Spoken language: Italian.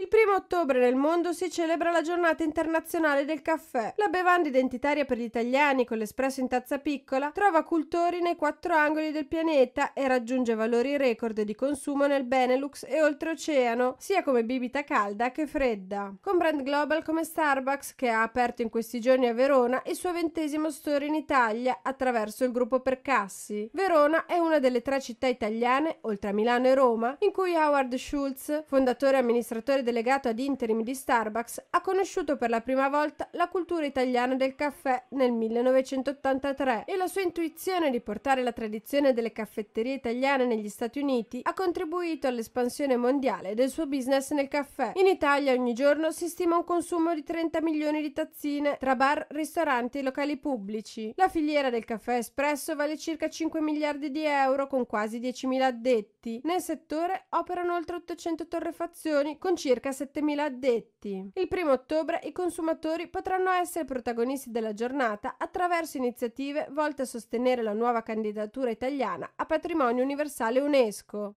Il primo ottobre nel mondo si celebra la giornata internazionale del caffè. La bevanda identitaria per gli italiani con l'espresso in tazza piccola trova cultori nei quattro angoli del pianeta e raggiunge valori record di consumo nel Benelux e oltreoceano, sia come bibita calda che fredda. Con brand global come Starbucks, che ha aperto in questi giorni a Verona il suo ventesimo store in Italia attraverso il gruppo Percassi. Verona è una delle tre città italiane, oltre a Milano e Roma, in cui Howard Schulz, fondatore e amministratore delegato ad interim di Starbucks, ha conosciuto per la prima volta la cultura italiana del caffè nel 1983 e la sua intuizione di portare la tradizione delle caffetterie italiane negli Stati Uniti ha contribuito all'espansione mondiale del suo business nel caffè. In Italia ogni giorno si stima un consumo di 30 milioni di tazzine tra bar, ristoranti e locali pubblici. La filiera del caffè espresso vale circa 5 miliardi di euro con quasi 10.000 addetti. Nel settore operano oltre 800 torrefazioni con circa circa 7.000 addetti. Il 1 ottobre i consumatori potranno essere protagonisti della giornata attraverso iniziative volte a sostenere la nuova candidatura italiana a patrimonio universale UNESCO.